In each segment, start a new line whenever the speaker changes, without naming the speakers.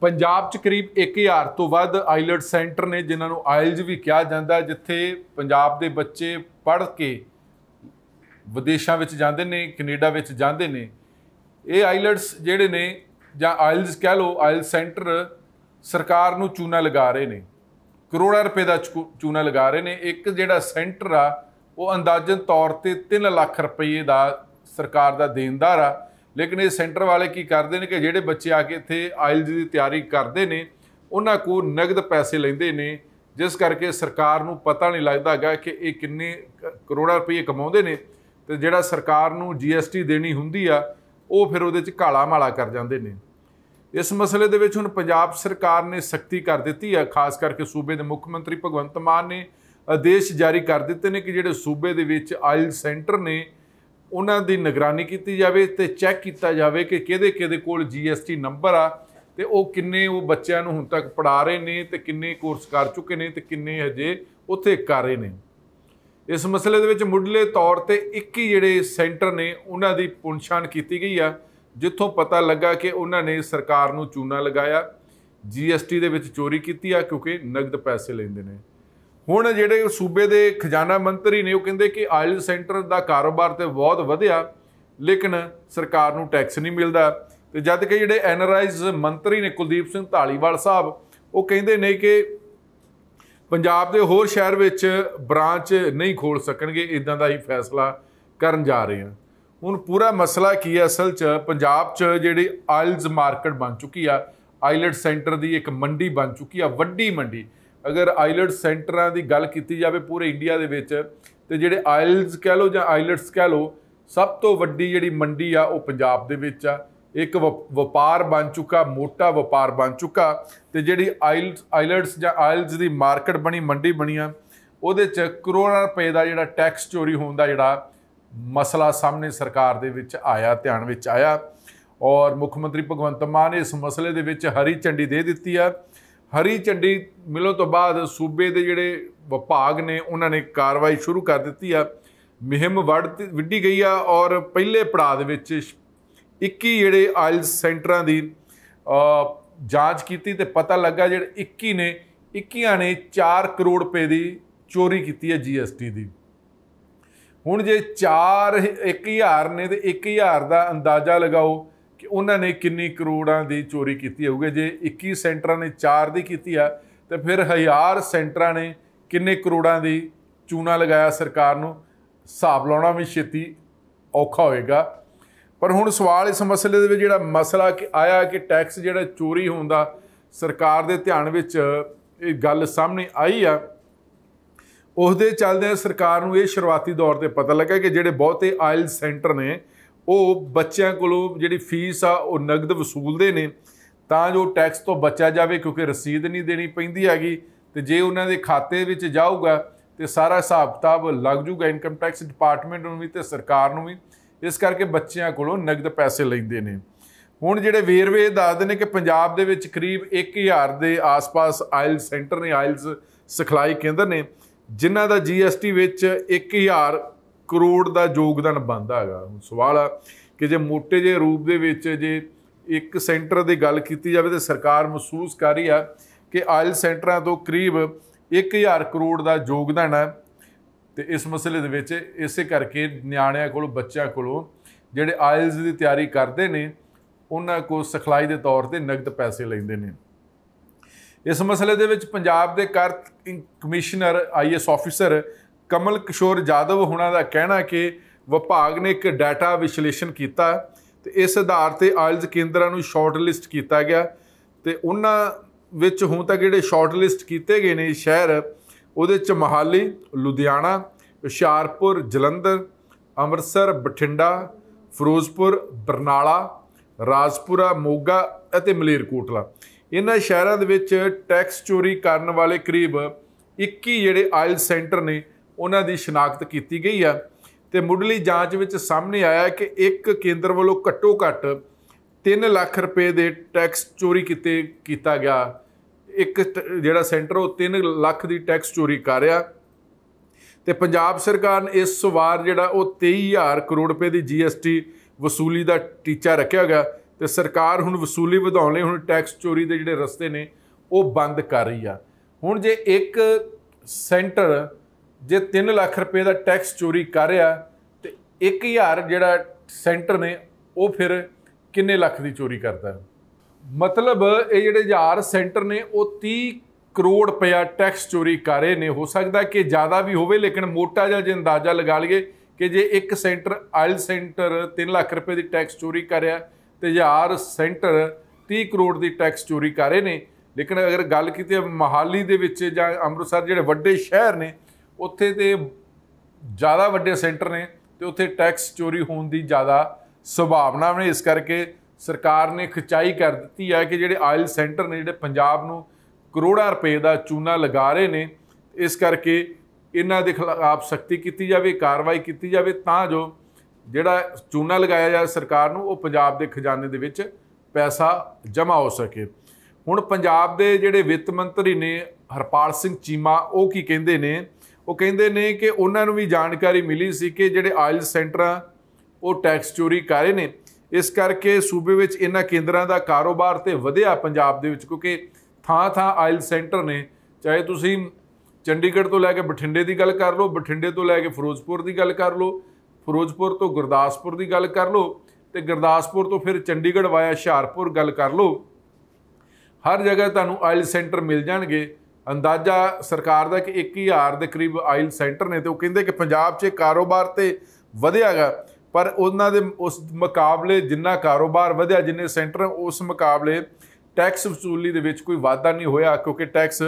ਪੰਜਾਬ 'ਚ ਕਰੀਬ 1000 ਤੋਂ ਵੱਧ ਆਈਲਟ ਸੈਂਟਰ ਨੇ ਜਿਨ੍ਹਾਂ ਨੂੰ ਆਇਲਜ ਵੀ ਕਿਹਾ ਜਾਂਦਾ ਜਿੱਥੇ ਪੰਜਾਬ ਦੇ ਬੱਚੇ ਪੜ੍ਹ ਕੇ ਵਿਦੇਸ਼ਾਂ ਵਿੱਚ ਜਾਂਦੇ ਨੇ ਕੈਨੇਡਾ ਵਿੱਚ ਜਾਂਦੇ ਨੇ ਇਹ ਆਈਲਟਸ ਜਿਹੜੇ ਨੇ ਜਾਂ ਆਇਲਸ ਕਹਿ ਲਓ ਆਇਲ ਸੈਂਟਰ ਸਰਕਾਰ ਨੂੰ ਚੂਨਾ ਲਗਾ ਰਹੇ ਨੇ ਕਰੋੜਾਂ ਰੁਪਏ ਦਾ ਚੂਨਾ ਲਗਾ ਰਹੇ ਨੇ ਇੱਕ ਜਿਹੜਾ ਸੈਂਟਰ ਆ ਉਹ ਅੰਦਾਜ਼ਨ ਤੌਰ ਤੇ 3 ਲੱਖ ਰੁਪਏ ਦਾ ਸਰਕਾਰ ਦਾ ਦੇਣਦਾਰ ਆ ਲੇਕਿਨ ਇਹ ਸੈਂਟਰ ਵਾਲੇ ਕੀ ਕਰਦੇ ਨੇ ਕਿ ਜਿਹੜੇ ਬੱਚੇ ਆ ਕੇ ਇੱਥੇ ਆਇਲਜ਼ ਦੀ ਤਿਆਰੀ ਕਰਦੇ ਨੇ ਉਹਨਾਂ ਕੋ ਨਗਦ ਪੈਸੇ ਲੈਂਦੇ ਨੇ ਜਿਸ ਕਰਕੇ ਸਰਕਾਰ ਨੂੰ ਪਤਾ ਨਹੀਂ ਲੱਗਦਾਗਾ ਕਿ ਇਹ ਕਿੰਨੇ ਕਰੋੜਾਂ ਰੁਪਏ ਕਮਾਉਂਦੇ ਨੇ ਤੇ ਜਿਹੜਾ ਸਰਕਾਰ ਨੂੰ ਜੀਐਸਟੀ ਦੇਣੀ ਹੁੰਦੀ ਆ ਉਹ ਫਿਰ ਉਹਦੇ ਚ ਕਾਲਾ ਮਾਲਾ ਕਰ ਜਾਂਦੇ ਨੇ ਇਸ ਮਸਲੇ ਦੇ ਵਿੱਚ ਹੁਣ ਪੰਜਾਬ ਸਰਕਾਰ ਨੇ ਸਖਤੀ ਕਰ ਦਿੱਤੀ ਆ ਖਾਸ ਕਰਕੇ ਸੂਬੇ ਦੇ ਮੁੱਖ ਮੰਤਰੀ ਭਗਵੰਤ ਮਾਨ ਨੇ ਆਦੇਸ਼ ਜਾਰੀ ਕਰ ਦਿੱਤੇ ਨੇ ਕਿ ਜਿਹੜੇ ਸੂਬੇ ਦੇ ਵਿੱਚ ਆਇਲ ਸੈਂਟਰ ਨੇ ਉਹਨਾਂ ਦੀ ਨਿਗਰਾਨੀ ਕੀਤੀ ਜਾਵੇ ਤੇ ਚੈੱਕ ਕੀਤਾ ਜਾਵੇ ਕਿ ਕਿਹਦੇ ਕਿਹਦੇ ਕੋਲ ਜੀਐਸਟੀ ਨੰਬਰ ਆ ਤੇ ਉਹ ਕਿੰਨੇ ਉਹ ਬੱਚਿਆਂ ਨੂੰ ਹੁਣ ਤੱਕ ਪੜਾ ਰਹੇ ਨੇ ਤੇ ਕਿੰਨੇ ਕੋਰਸ ਕਰ ਚੁੱਕੇ ਨੇ ਤੇ ਕਿੰਨੇ ਹਜੇ ਉੱਥੇ ਕਰ ਰਹੇ ਨੇ ਇਸ ਮਸਲੇ ਦੇ ਵਿੱਚ ਮੁੱਢਲੇ ਤੌਰ ਤੇ ਇੱਕ ਹੀ ਜਿਹੜੇ ਸੈਂਟਰ ਨੇ ਉਹਨਾਂ ਦੀ ਪੁਣਛਾਣ ਕੀਤੀ ਗਈ ਆ ਜਿੱਥੋਂ ਪਤਾ ਲੱਗਾ ਕਿ ਉਹਨਾਂ ਨੇ ਸਰਕਾਰ ਨੂੰ ਚੂਨਾ ਲਗਾਇਆ ਜੀਐਸਟੀ ਦੇ ਵਿੱਚ ਚੋਰੀ ਕੀਤੀ ਆ ਕਿਉਂਕਿ ਨਗਦ ਪੈਸੇ ਲੈਂਦੇ ਨੇ ਹੁਣ ਜਿਹੜੇ ਸੂਬੇ ਦੇ ਖਜ਼ਾਨਾ ਮੰਤਰੀ ਨੇ ਉਹ ਕਹਿੰਦੇ ਕਿ ਆਇਲ ਸੈਂਟਰ ਦਾ ਕਾਰੋਬਾਰ ਤੇ ਬਹੁਤ ਵਧਿਆ ਲੇਕਿਨ ਸਰਕਾਰ ਨੂੰ ਟੈਕਸ ਨਹੀਂ ਮਿਲਦਾ ਤੇ ਜਦ ਕਿ ਜਿਹੜੇ ਐਨਰਾਈਜ਼ ਮੰਤਰੀ ਨੇ ਕੁਲਦੀਪ ਸਿੰਘ ਢਾਲੀਵਾਲ ਸਾਹਿਬ ਉਹ ਕਹਿੰਦੇ ਨੇ ਕਿ ਪੰਜਾਬ ਦੇ ਹੋਰ ਸ਼ਹਿਰ ਵਿੱਚ ਬ੍ਰਾਂਚ ਨਹੀਂ ਖੋਲ ਸਕਣਗੇ ਇਦਾਂ ਦਾ ਹੀ ਫੈਸਲਾ ਕਰਨ ਜਾ ਰਹੇ ਹਨ ਹੁਣ ਪੂਰਾ ਮਸਲਾ ਕੀ ਹੈ ਅਸਲ 'ਚ ਪੰਜਾਬ 'ਚ ਜਿਹੜੀ ਆਇਲਜ਼ ਮਾਰਕੀਟ ਬਣ ਚੁੱਕੀ ਆ ਆਇਲਟ ਸੈਂਟਰ ਦੀ ਇੱਕ ਮੰਡੀ ਬਣ ਚੁੱਕੀ ਆ ਵੱਡੀ ਮੰਡੀ ਅਗਰ ਆਈਲਟਸ ਸੈਂਟਰਾਂ ਦੀ ਗੱਲ ਕੀਤੀ ਜਾਵੇ ਪੂਰੇ ਇੰਡੀਆ ਦੇ ਵਿੱਚ ਤੇ ਜਿਹੜੇ ਆਇਲਸ ਕਹਿ ਲੋ ਜਾਂ ਆਈਲਟਸ ਕਹਿ ਲੋ ਸਭ ਤੋਂ ਵੱਡੀ ਜਿਹੜੀ ਮੰਡੀ ਆ ਉਹ ਪੰਜਾਬ ਦੇ ਵਿੱਚ ਆ ਇੱਕ ਵਪਾਰ ਬਣ ਚੁੱਕਾ ਮੋਟਾ ਵਪਾਰ ਬਣ ਚੁੱਕਾ ਤੇ ਜਿਹੜੀ ਆਇਲਸ ਆਇਲਟਸ ਜਾਂ ਆਇਲਸ ਦੀ ਮਾਰਕੀਟ ਬਣੀ ਮੰਡੀ ਬਣੀ ਆ ਉਹਦੇ ਚ ਕਰੋੜਾਂ ਰੁਪਏ ਦਾ ਜਿਹੜਾ ਟੈਕਸ ਚੋਰੀ ਹੋਣ ਦਾ ਜਿਹੜਾ ਮਸਲਾ ਸਾਹਮਣੇ ਸਰਕਾਰ ਦੇ ਵਿੱਚ ਆਇਆ ਧਿਆਨ ਵਿੱਚ ਆਇਆ ਔਰ ਮੁੱਖ ਮੰਤਰੀ ਭਗਵੰਤ ਮਾਨ ਇਸ ਮਸਲੇ ਦੇ ਵਿੱਚ ਹਰੀ ਝੰਡੀ ਦੇ ਦਿੱਤੀ ਆ ਹਰੀ ਝੰਡੀ ਮਿਲਣ ਤੋਂ ਬਾਅਦ ਸੂਬੇ ਦੇ ਜਿਹੜੇ ਵਿਭਾਗ ਨੇ ਉਹਨਾਂ ਨੇ ਕਾਰਵਾਈ ਸ਼ੁਰੂ ਕਰ ਦਿੱਤੀ ਆ ਮਹਿਮ ਵੜ ਵਿੱਢੀ ਗਈ ਆ ਔਰ ਪਹਿਲੇ ਪੜਾਅ ਦੇ ਵਿੱਚ 21 ਜਿਹੜੇ ਆਇਲ ਸੈਂਟਰਾਂ ਦੀ ਜਾਂਚ ਕੀਤੀ ਤੇ ਪਤਾ ਲੱਗਾ ਜਿਹੜੇ 21 ਨੇ 21 ਨੇ 4 ਕਰੋੜ ਰੁਪਏ ਦੀ ਚੋਰੀ ਕੀਤੀ ਹੈ ਜੀਐਸਟੀ ਦੀ ਹੁਣ ਜੇ 4 1000 ਨੇ ਤੇ 1000 ਦਾ ਅੰਦਾਜ਼ਾ ਲਗਾਓ ਕਿ ਉਹਨਾਂ ਨੇ ਕਿੰਨੀ ਕਰੋੜਾਂ ਦੀ ਚੋਰੀ ਕੀਤੀ ਹੋਊਗੀ ਜੇ 21 ਸੈਂਟਰਾਂ ਨੇ 4 ਦੀ ਕੀਤੀ ਆ ਤੇ ਫਿਰ ਹਜ਼ਾਰ ਸੈਂਟਰਾਂ ਨੇ ਕਿੰਨੇ ਕਰੋੜਾਂ ਦੀ ਚੂਨਾ ਲਗਾਇਆ ਸਰਕਾਰ ਨੂੰ ਹਿਸਾਬ ਲਾਉਣਾ ਵੀ ਛੇਤੀ ਔਖਾ ਹੋਏਗਾ ਪਰ ਹੁਣ ਸਵਾਲ ਇਸ ਮਸਲੇ ਦੇ ਵਿੱਚ ਜਿਹੜਾ ਮਸਲਾ ਕਿ ਆਇਆ ਕਿ ਟੈਕਸ ਜਿਹੜਾ ਚੋਰੀ ਹੁੰਦਾ ਸਰਕਾਰ ਦੇ ਧਿਆਨ ਵਿੱਚ ਇਹ ਗੱਲ ਸਾਹਮਣੇ ਆਈ ਆ ਉਸ ਦੇ ਚੱਲਦੇ ਸਰਕਾਰ ਨੂੰ ਇਹ ਸ਼ੁਰੂਆਤੀ ਦੌਰ ਤੇ ਪਤਾ ਲੱਗਾ ਕਿ ਜਿਹੜੇ ਬਹੁਤੇ ਆਇਲ ਸੈਂਟਰ ਨੇ ਉਹ ਬੱਚਿਆਂ ਕੋਲੋਂ ਜਿਹੜੀ ਫੀਸ ਆ ਉਹ ਨਗਦ ਵਸੂਲਦੇ ਨੇ ਤਾਂ ਜੋ ਟੈਕਸ ਤੋਂ ਬਚਿਆ ਜਾਵੇ ਕਿਉਂਕਿ ਰਸੀਦ ਨਹੀਂ ਦੇਣੀ ਪੈਂਦੀ ਹੈਗੀ ਤੇ ਜੇ ਉਹਨਾਂ ਦੇ ਖਾਤੇ ਵਿੱਚ ਜਾਊਗਾ ਤੇ ਸਾਰਾ ਹਿਸਾਬ ਕਿਤਾਬ ਲੱਗ ਜੂਗਾ ਇਨਕਮ ਟੈਕਸ ਡਿਪਾਰਟਮੈਂਟ ਨੂੰ ਵੀ ਤੇ ਸਰਕਾਰ ਨੂੰ ਵੀ ਇਸ ਕਰਕੇ ਬੱਚਿਆਂ ਕੋਲੋਂ ਨਗਦ ਪੈਸੇ ਲੈਂਦੇ ਨੇ ਹੁਣ ਜਿਹੜੇ ਵੇਰਵੇ ਦੱਸਦੇ ਨੇ ਕਿ ਪੰਜਾਬ ਦੇ ਵਿੱਚ ਕਰੀਬ 1000 ਦੇ ਆਸ-ਪਾਸ ਆਇਲ ਸੈਂਟਰ ਨੇ ਆਇਲਸ ਸਿਖਲਾਈ ਕੇਂਦਰ ਨੇ ਜਿਨ੍ਹਾਂ ਦਾ ਜੀਐਸਟੀ ਵਿੱਚ 1000 ਕਰੋੜ ਦਾ ਯੋਗਦਾਨ ਬੰਦਾ ਹੈਗਾ ਸਵਾਲ ਆ ਕਿ ਜੇ ਮੋਟੇ ਜੇ ਰੂਪ ਦੇ ਵਿੱਚ ਜੇ ਇੱਕ ਸੈਂਟਰ ਦੀ ਗੱਲ ਕੀਤੀ ਜਾਵੇ ਤੇ ਸਰਕਾਰ ਮਹਿਸੂਸ ਕਰ ਰਹੀ ਆ ਕਿ ਆਇਲ ਸੈਂਟਰਾਂ ਤੋਂ ਕਰੀਬ 1000 ਕਰੋੜ ਦਾ ਯੋਗਦਾਨ ਹੈ ਤੇ ਇਸ ਮਸਲੇ ਦੇ ਵਿੱਚ ਇਸੇ ਕਰਕੇ ਨਿਆਣਿਆਂ ਕੋਲ ਬੱਚਿਆਂ ਕੋਲੋਂ ਜਿਹੜੇ ਆਇਲਸ ਦੀ ਤਿਆਰੀ ਕਰਦੇ ਨੇ ਉਹਨਾਂ ਕੋ ਸਖਲਾਈ ਦੇ ਤੌਰ ਤੇ ਨਗਦ ਪੈਸੇ ਲੈਂਦੇ ਨੇ ਇਸ ਮਸਲੇ ਦੇ ਵਿੱਚ ਪੰਜਾਬ ਦੇ ਕਰ commissioner IAS officer Kamal Kishore Yadav ਹੁਣਾਂ ਦਾ ਕਹਿਣਾ ਕਿ ਵਿਭਾਗ ਨੇ ਇੱਕ ਡਾਟਾ ਵਿਸ਼ਲੇਸ਼ਣ ਕੀਤਾ ਤੇ ਇਸ ਆਧਾਰ ਤੇ ਆਇਲਸ ਕੇਂਦਰਾਂ ਨੂੰ ਸ਼ਾਰਟ ਲਿਸਟ ਕੀਤਾ ਗਿਆ ਤੇ ਉਹਨਾਂ ਵਿੱਚ ਹੁਣ ਤੱਕ ਜਿਹੜੇ ਸ਼ਾਰਟ ਲਿਸਟ ਕੀਤੇ ਗਏ ਨੇ ਸ਼ਹਿਰ ਉਹਦੇ ਚ ਮਹਾਲੀ ਲੁਧਿਆਣਾ ਹੁਸ਼ਿਆਰਪੁਰ ਜਲੰਧਰ ਅੰਮ੍ਰਿਤਸਰ ਬਠਿੰਡਾ ਫਿਰੋਜ਼ਪੁਰ ਬਰਨਾਲਾ ਰਾਜਪੁਰਾ ਮੋਗਾ ਅਤੇ ਮਲੇਰਕੋਟਲਾ ਇਹਨਾਂ ਸ਼ਹਿਰਾਂ ਦੇ ਵਿੱਚ ਟੈਕਸ ਚੋਰੀ ਕਰਨ ਵਾਲੇ ਕਰੀਬ 21 ਜਿਹੜੇ ਆਇਲ ਸੈਂਟਰ ਨੇ ਉਹਨਾਂ ਦੀ ਸ਼ਨਾਖਤ ਕੀਤੀ ਗਈ ਆ ਤੇ ਮੁੱਢਲੀ ਜਾਂਚ ਵਿੱਚ ਸਾਹਮਣੇ ਆਇਆ ਕਿ ਇੱਕ ਕੇਂਦਰ ਵੱਲੋਂ ਘੱਟੋ-ਘੱਟ 3 ਲੱਖ ਰੁਪਏ ਦੇ ਟੈਕਸ ਚੋਰੀ ਕੀਤੇ ਕੀਤਾ ਗਿਆ ਇੱਕ ਜਿਹੜਾ ਸੈਂਟਰ ਉਹ 3 ਲੱਖ ਦੀ ਟੈਕਸ ਚੋਰੀ ਕਰ ਰਿਹਾ ਤੇ ਪੰਜਾਬ ਸਰਕਾਰ ਨੇ ਇਸ ਵਾਰ ਜਿਹੜਾ ਉਹ 23000 ਕਰੋੜ ਰੁਪਏ ਦੀ ਜੀਐਸਟੀ ਵਸੂਲੀ ਦਾ ਟੀਚਾ ਰੱਖਿਆ ਗਿਆ ਤੇ ਸਰਕਾਰ ਹੁਣ ਵਸੂਲੀ ਵਧਾਉਣ ਲਈ ਹੁਣ ਟੈਕਸ ਚੋਰੀ ਦੇ ਜਿਹੜੇ ਰਸਤੇ ਨੇ ਉਹ ਬੰਦ ਕਰ ਰਹੀ ਆ ਹੁਣ ਜੇ ਇੱਕ ਸੈਂਟਰ ਜੇ 3 ਲੱਖ ਰੁਪਏ ਦਾ ਟੈਕਸ ਚੋਰੀ ਕਰ ਰਿਹਾ ਤੇ 1000 ਜਿਹੜਾ ਸੈਂਟਰ ਨੇ ਉਹ ਫਿਰ ਕਿੰਨੇ ਲੱਖ ਦੀ ਚੋਰੀ ਕਰਦਾ ਹੈ ਮਤਲਬ ਇਹ ਜਿਹੜੇ 1000 ਸੈਂਟਰ ਨੇ ਉਹ 30 ਕਰੋੜ ਰੁਪਇਆ ਟੈਕਸ ਚੋਰੀ ਕਰ ਰਹੇ ਨੇ ਹੋ ਸਕਦਾ ਕਿ ਜ਼ਿਆਦਾ ਵੀ ਹੋਵੇ ਲੇਕਿਨ ਮੋਟਾ ਜਿਹਾ ਜੇ ਅੰਦਾਜ਼ਾ ਲਗਾ ਲਈਏ ਕਿ ਜੇ ਇੱਕ ਸੈਂਟਰ ਆਇਲ ਸੈਂਟਰ 3 ਲੱਖ ਰੁਪਏ ਦੀ ਟੈਕਸ ਚੋਰੀ ਕਰ ਰਿਹਾ ਤੇ 1000 ਸੈਂਟਰ 30 ਕਰੋੜ ਦੀ ਟੈਕਸ ਚੋਰੀ ਕਰ ਰਹੇ ਨੇ ਲੇਕਿਨ ਅਗਰ ਗੱਲ ਕੀਤੀ ਮਹਾਲੀ ਦੇ ਵਿੱਚ ਜਾਂ ਅੰਮ੍ਰਿਤਸਰ ਜਿਹੜੇ ਵੱਡੇ ਸ਼ਹਿਰ ਨੇ ਉੱਥੇ ਤੇ ਜ਼ਿਆਦਾ ਵੱਡੇ ਸੈਂਟਰ ਨੇ ਤੇ ਉੱਥੇ ਟੈਕਸ ਚੋਰੀ ਹੋਣ ਦੀ ਜ਼ਿਆਦਾ ਸੰਭਾਵਨਾ ਨੇ ਇਸ ਕਰਕੇ ਸਰਕਾਰ ਨੇ ਖਚਾਈ ਕਰ ਦਿੱਤੀ ਹੈ ਕਿ ਜਿਹੜੇ ਆਇਲ ਸੈਂਟਰ ਨੇ ਜਿਹੜੇ ਪੰਜਾਬ ਨੂੰ ਕਰੋੜਾਂ ਰੁਪਏ ਦਾ ਚੂਨਾ ਲਗਾ ਰਹੇ ਨੇ ਇਸ ਕਰਕੇ ਇਹਨਾਂ ਦੇ ਖਿਲਾਫ ਸਖਤੀ ਕੀਤੀ ਜਾਵੇ ਕਾਰਵਾਈ ਕੀਤੀ ਜਾਵੇ ਤਾਂ ਜੋ ਜਿਹੜਾ ਚੂਨਾ ਲਗਾਇਆ ਜਾ ਸਰਕਾਰ ਨੂੰ ਉਹ ਪੰਜਾਬ ਦੇ ਖਜ਼ਾਨੇ ਦੇ ਵਿੱਚ ਪੈਸਾ ਜਮ੍ਹਾਂ ਹੋ ਸਕੇ ਹੁਣ ਪੰਜਾਬ ਦੇ ਜਿਹੜੇ ਵਿੱਤ ਮੰਤਰੀ ਨੇ ਹਰਪਾਲ ਸਿੰਘ ਚੀਮਾ ਉਹ ਕੀ ਕਹਿੰਦੇ ਨੇ ਉਹ ਕਹਿੰਦੇ ਨੇ ਕਿ ਉਹਨਾਂ ਨੂੰ ਵੀ ਜਾਣਕਾਰੀ ਮਿਲੀ ਸੀ ਕਿ ਜਿਹੜੇ ਆਇਲ ਸੈਂਟਰਾਂ ਉਹ ਟੈਕਸ ਚੋਰੀ ਕਰ ਰਹੇ ਨੇ ਇਸ ਕਰਕੇ ਸੂਬੇ ਵਿੱਚ ਇਹਨਾਂ ਕੇਂਦਰਾਂ ਦਾ ਕਾਰੋਬਾਰ ਤੇ ਵਧਿਆ ਪੰਜਾਬ ਦੇ ਵਿੱਚ ਕਿਉਂਕਿ ਥਾਂ ਥਾਂ ਆਇਲ ਸੈਂਟਰ ਨੇ ਚਾਹੇ ਤੁਸੀਂ ਚੰਡੀਗੜ੍ਹ ਤੋਂ ਲੈ ਕੇ ਬਠਿੰਡੇ ਦੀ ਗੱਲ ਕਰ ਲਓ ਬਠਿੰਡੇ ਤੋਂ ਲੈ ਕੇ ਫਿਰੋਜ਼ਪੁਰ ਦੀ ਗੱਲ ਕਰ ਲਓ ਫਿਰੋਜ਼ਪੁਰ ਤੋਂ ਗੁਰਦਾਸਪੁਰ ਦੀ ਗੱਲ ਕਰ ਲਓ ਤੇ ਗੁਰਦਾਸਪੁਰ ਤੋਂ ਫਿਰ ਚੰਡੀਗੜ੍ਹ ਵਾਇਆ ਹੁਸ਼ਿਆਰਪੁਰ ਗੱਲ ਕਰ ਲਓ ਹਰ ਜਗ੍ਹਾ ਤੁਹਾਨੂੰ ਆਇਲ ਸੈਂਟਰ ਮਿਲ ਜਾਣਗੇ ਅੰਦਾਜ਼ਾ ਸਰਕਾਰ ਦਾ ਕਿ 1000 ਦੇ ਕਰੀਬ ਆਇਲ ਸੈਂਟਰ ਨੇ ਤੇ ਉਹ ਕਹਿੰਦੇ ਕਿ ਪੰਜਾਬ 'ਚ ਕਾਰੋਬਾਰ ਤੇ ਵਧਿਆਗਾ ਪਰ ਉਹਨਾਂ ਦੇ ਉਸ ਮੁਕਾਬਲੇ ਜਿੰਨਾ ਕਾਰੋਬਾਰ ਵਧਿਆ ਜਿੰਨੇ ਸੈਂਟਰ ਉਸ ਮੁਕਾਬਲੇ ਟੈਕਸ ਵਸੂਲੀ ਦੇ ਵਿੱਚ ਕੋਈ ਵਾਧਾ ਨਹੀਂ ਹੋਇਆ ਕਿਉਂਕਿ ਟੈਕਸ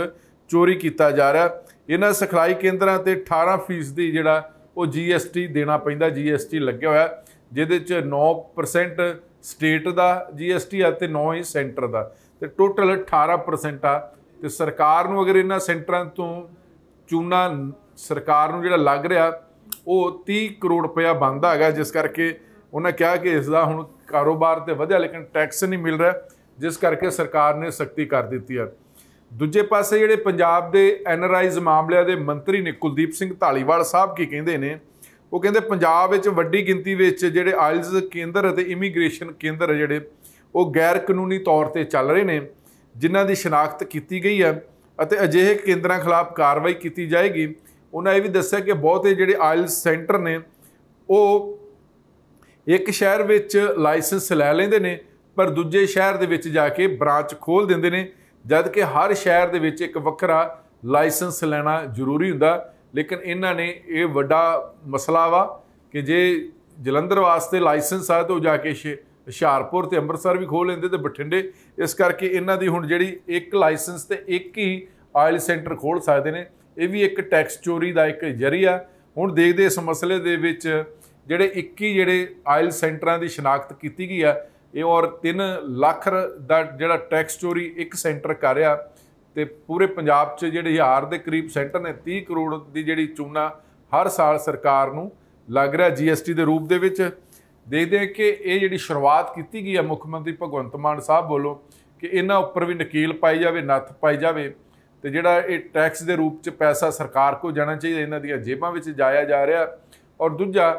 ਚੋਰੀ ਕੀਤਾ ਜਾ ਰਿਹਾ ਇਹਨਾਂ ਸਖਲਾਈ ਕੇਂਦਰਾਂ ਤੇ 18% ਦੀ ਜਿਹੜਾ ਉਹ ਜੀਐਸਟੀ ਦੇਣਾ ਪੈਂਦਾ ਜੀਐਸਟੀ ਲੱਗਿਆ ਹੋਇਆ ਜਿਹਦੇ ਚ 9% ਸਟੇਟ ਦਾ ਜੀਐਸਟੀ ਅਤੇ 9 ਹੀ ਸੈਂਟਰ ਦਾ ਤੇ ਟੋਟਲ 18% ਆ ਤੇ ਸਰਕਾਰ ਨੂੰ ਅਗਰ ਇਹਨਾਂ ਸੈਂਟਰਾਂ ਤੋਂ ਚੂਨਾ ਸਰਕਾਰ ਨੂੰ ਜਿਹੜਾ ਲੱਗ ਰਿਹਾ ਉਹ 30 ਕਰੋੜ ਰੁਪਇਆ ਬੰਦਾ ਹੈਗਾ ਜਿਸ ਕਰਕੇ ਉਹਨਾਂ ਕਿਹਾ ਕਿ ਇਸ ਦਾ ਹੁਣ ਕਾਰੋਬਾਰ ਤੇ ਵਧਿਆ ਲੇਕਿਨ ਟੈਕਸ ਨਹੀਂ ਮਿਲ ਰਿਹਾ ਜਿਸ ਕਰਕੇ ਸਰਕਾਰ ਨੇ ਸਖਤੀ ਕਰ ਦਿੱਤੀ ਹੈ ਦੂਜੇ ਪਾਸੇ ਜਿਹੜੇ ਪੰਜਾਬ ਦੇ ਐਨਰਾਈਜ਼ ਮਾਮਲਿਆਂ ਦੇ ਮੰਤਰੀ ਨੇ ਕੁਲਦੀਪ ਸਿੰਘ ਢਾਲੀਵਾਲ ਸਾਹਿਬ ਕੀ ਕਹਿੰਦੇ ਨੇ ਉਹ ਕਹਿੰਦੇ ਪੰਜਾਬ ਵਿੱਚ ਵੱਡੀ ਗਿਣਤੀ ਵਿੱਚ ਜਿਹੜੇ ਆਇਲਸ ਕੇਂਦਰ ਅਤੇ ਇਮੀਗ੍ਰੇਸ਼ਨ ਕੇਂਦਰ ਜਿਹੜੇ ਉਹ ਗੈਰ ਕਾਨੂੰਨੀ ਤੌਰ ਤੇ ਚੱਲ ਰਹੇ ਨੇ ਜਿਨ੍ਹਾਂ ਦੀ ਸ਼ਨਾਖਤ ਕੀਤੀ ਗਈ ਹੈ ਅਤੇ ਅਜਿਹੇ ਕੇਂਦਰਾਂ ਖਿਲਾਫ ਕਾਰਵਾਈ ਕੀਤੀ ਜਾਏਗੀ ਉਹਨਾਂ ਇਹ ਵੀ ਦੱਸਿਆ ਕਿ ਬਹੁਤੇ ਜਿਹੜੇ ਆਇਲ ਸੈਂਟਰ ਨੇ ਉਹ ਇੱਕ ਸ਼ਹਿਰ ਵਿੱਚ ਲਾਇਸੈਂਸ ਲੈ ਲੈਂਦੇ ਨੇ ਪਰ ਦੂਜੇ ਸ਼ਹਿਰ ਦੇ ਵਿੱਚ ਜਾ ਕੇ ਬ੍ਰਾਂਚ ਖੋਲ ਦਿੰਦੇ ਨੇ ਜਦ ਕਿ ਹਰ ਸ਼ਹਿਰ ਦੇ ਵਿੱਚ ਇੱਕ ਵੱਖਰਾ ਲਾਇਸੈਂਸ ਲੈਣਾ ਜ਼ਰੂਰੀ ਹੁੰਦਾ ਲੇਕਿਨ ਇਹਨਾਂ ਨੇ ਇਹ ਵੱਡਾ ਮਸਲਾ ਵਾ ਕਿ ਜੇ ਜਲੰਧਰ ਵਾਸਤੇ ਲਾਇਸੈਂਸ ਆ ਤਾਂ ਉਹ ਜਾ ਕੇ ਹੁਸ਼ਿਆਰਪੁਰ ਤੇ ਅੰਮ੍ਰਿਤਸਰ ਵੀ ਖੋਲ ਲੈਂਦੇ ਤੇ ਬਠਿੰਡੇ ਇਸ ਕਰਕੇ ਇਹਨਾਂ ਦੀ ਹੁਣ ਜਿਹੜੀ ਇੱਕ ਲਾਇਸੈਂਸ ਤੇ ਇੱਕ ਹੀ ਆਇਲ ਸੈਂਟਰ ਖੋਲ ਸਕਦੇ ਨੇ ਇਹ ਵੀ ਇੱਕ ਟੈਕਸ ਚੋਰੀ ਦਾ ਇੱਕ ਜਰੀਆ ਹੁਣ ਦੇਖਦੇ ਇਸ ਮਸਲੇ ਦੇ ਵਿੱਚ ਜਿਹੜੇ 21 ਜਿਹੜੇ ਆਇਲ ਸੈਂਟਰਾਂ ਦੀ ਸ਼ਨਾਖਤ ਕੀਤੀ ਗਈ ਆ ਇਹ ਔਰ 3 ਲੱਖ ਦਾ ਜਿਹੜਾ ਟੈਕਸ ਚੋਰੀ ਇੱਕ ਸੈਂਟਰ ਕਰ ਰਿਹਾ ਤੇ ਪੂਰੇ ਪੰਜਾਬ 'ਚ ਜਿਹੜੇ ਹਜ਼ਾਰ ਦੇ ਕਰੀਬ ਸੈਂਟਰ ਨੇ 30 ਕਰੋੜ ਦੀ ਜਿਹੜੀ ਚੂਨਾ ਹਰ ਸਾਲ ਸਰਕਾਰ ਨੂੰ ਲੱਗ ਰਿਹਾ ਜੀਐਸਟੀ ਦੇ ਰੂਪ ਦੇ ਵਿੱਚ ਦੇਖਦੇ ਆ ਕਿ ਇਹ ਜਿਹੜੀ ਸ਼ੁਰੂਆਤ ਕੀਤੀ ਗਈ ਹੈ ਮੁੱਖ ਮੰਤਰੀ ਭਗਵੰਤ ਮਾਨ ਸਾਹਿਬ ਵੱਲੋਂ ਕਿ ਇਹਨਾਂ ਉੱਪਰ ਵੀ ਨਕੀਲ ਪਾਈ ਜਾਵੇ ਨੱਥ ਪਾਈ ਜਾਵੇ ਤੇ ਜਿਹੜਾ ਇਹ ਟੈਕਸ ਦੇ ਰੂਪ 'ਚ ਪੈਸਾ ਸਰਕਾਰ ਕੋ ਜਾਣਾ ਚਾਹੀਦਾ ਇਹਨਾਂ ਦੀਆਂ ਜੇਬਾਂ ਵਿੱਚ ਜਾਇਆ ਜਾ ਰਿਹਾ ਔਰ ਦੂਜਾ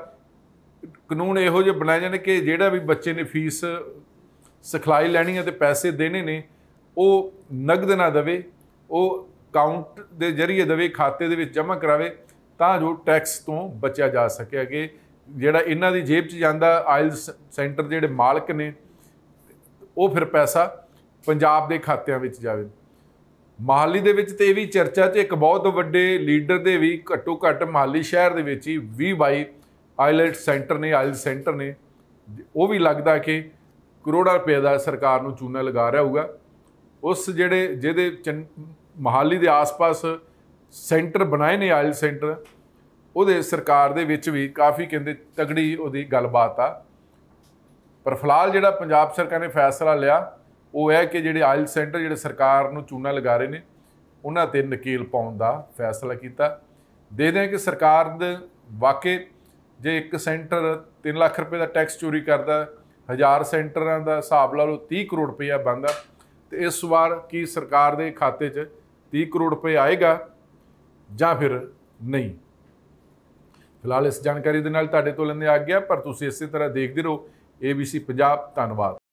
ਕਾਨੂੰਨ ਇਹੋ ਜਿਹਾ ਬਣਾਇਆ ਜਾਣ ਕਿ ਜਿਹੜਾ ਵੀ ਬੱਚੇ ਨੇ ਫੀਸ ਸਿਖਲਾਈ ਲੈਣੀ ਹੈ ਤੇ ਪੈਸੇ ਦੇਣੇ ਨੇ ਉਹ ਨਗਦ ਨਾ ਦਵੇ ਉਹ ਕਾਊਂਟ ਦੇ ਜ਼ਰੀਏ ਦਵੇ ਖਾਤੇ ਦੇ ਵਿੱਚ ਜਮ੍ਹਾਂ ਕਰਾਵੇ ਤਾਂ ਜੋ ਟੈਕਸ ਤੋਂ ਬਚਿਆ ਜਾ ਸਕੇ ਅਗੇ ਜਿਹੜਾ ਇਹਨਾਂ ਦੀ ਜੇਬ 'ਚ ਜਾਂਦਾ ਆਇਲਸ ਸੈਂਟਰ ਜਿਹੜੇ ਮਾਲਕ ਨੇ ਉਹ ਫਿਰ ਪੈਸਾ ਪੰਜਾਬ ਦੇ ਖਾਤਿਆਂ ਵਿੱਚ ਜਾਵੇ ਮਹਾਲੀ ਦੇ ਵਿੱਚ ਤੇ ਇਹ ਵੀ ਚਰਚਾ 'ਚ ਇੱਕ ਬਹੁਤ ਵੱਡੇ ਲੀਡਰ ਦੇ ਵੀ ਘੱਟੋ ਘੱਟ ਮਹਾਲੀ ਸ਼ਹਿਰ ਦੇ ਵਿੱਚ ਹੀ 20 ਬਾਈ ਆਇਲਟ ਸੈਂਟਰ ਨੇ ਆਇਲ ਸੈਂਟਰ ਨੇ ਉਹ ਵੀ ਲੱਗਦਾ ਕਿ ਕਰੋੜਾਂ ਰੁਪਏ ਦਾ ਸਰਕਾਰ ਨੂੰ ਚੂਨਾ ਲਗਾ ਰਿਹਾ ਹੋਊਗਾ ਉਸ ਜਿਹੜੇ ਜਿਹਦੇ ਮਹਾਲੀ ਦੇ ਆਸ-ਪਾਸ ਸੈਂਟਰ ਬਣਾਏ ਨੇ ਆਇਲ ਸੈਂਟਰ ਉਹਦੇ ਸਰਕਾਰ ਦੇ ਵਿੱਚ ਵੀ ਕਾਫੀ ਕਹਿੰਦੇ ਤਗੜੀ ਉਹਦੀ ਗੱਲਬਾਤ ਆ ਪਰ ਫਿਲਹਾਲ ਜਿਹੜਾ ਪੰਜਾਬ ਸਰਕਾਰ ਨੇ ਫੈਸਲਾ ਲਿਆ ਉਹ ਹੈ ਕਿ ਜਿਹੜੇ ਆਇਲ ਸੈਂਟਰ ਜਿਹੜੇ ਸਰਕਾਰ ਨੂੰ ਚੂਨਾ ਲਗਾ ਰਹੇ ਨੇ ਉਹਨਾਂ ਤੇ ਨਕੀਲ ਪਾਉਣ ਦਾ ਫੈਸਲਾ ਕੀਤਾ ਦੇਖਦੇ ਹਾਂ ਕਿ ਸਰਕਾਰ ਦੇ ਵਾਕੇ ਜੇ ਇੱਕ ਸੈਂਟਰ 3 ਲੱਖ ਰੁਪਏ ਦਾ ਟੈਕਸ ਚੋਰੀ ਕਰਦਾ ਹਜ਼ਾਰ ਸੈਂਟਰਾਂ ਦਾ ਹਿਸਾਬ ਲਾ ਲਓ 30 ਕਰੋੜ ਰੁਪਏ ਬੰਦਾ ਤੇ ਇਸ ਵਾਰ ਕੀ ਸਰਕਾਰ ਦੇ ਖਾਤੇ 'ਚ 30 ਕਰੋੜ ਰੁਪਏ ਆਏਗਾ ਜਾਂ ਫਿਰ ਨਹੀਂ ਫਿਲਹਾਲ ਇਸ ਜਾਣਕਾਰੀ ਦੇ ਨਾਲ ਤੁਹਾਡੇ ਤੋਂ ਲੈਂਦੇ ਆ ਗਿਆ ਪਰ ਤੁਸੀਂ ਇਸੇ ਤਰ੍ਹਾਂ ਦੇਖਦੇ ਰਹੋ ABC ਪੰਜਾਬ ਧੰਨਵਾਦ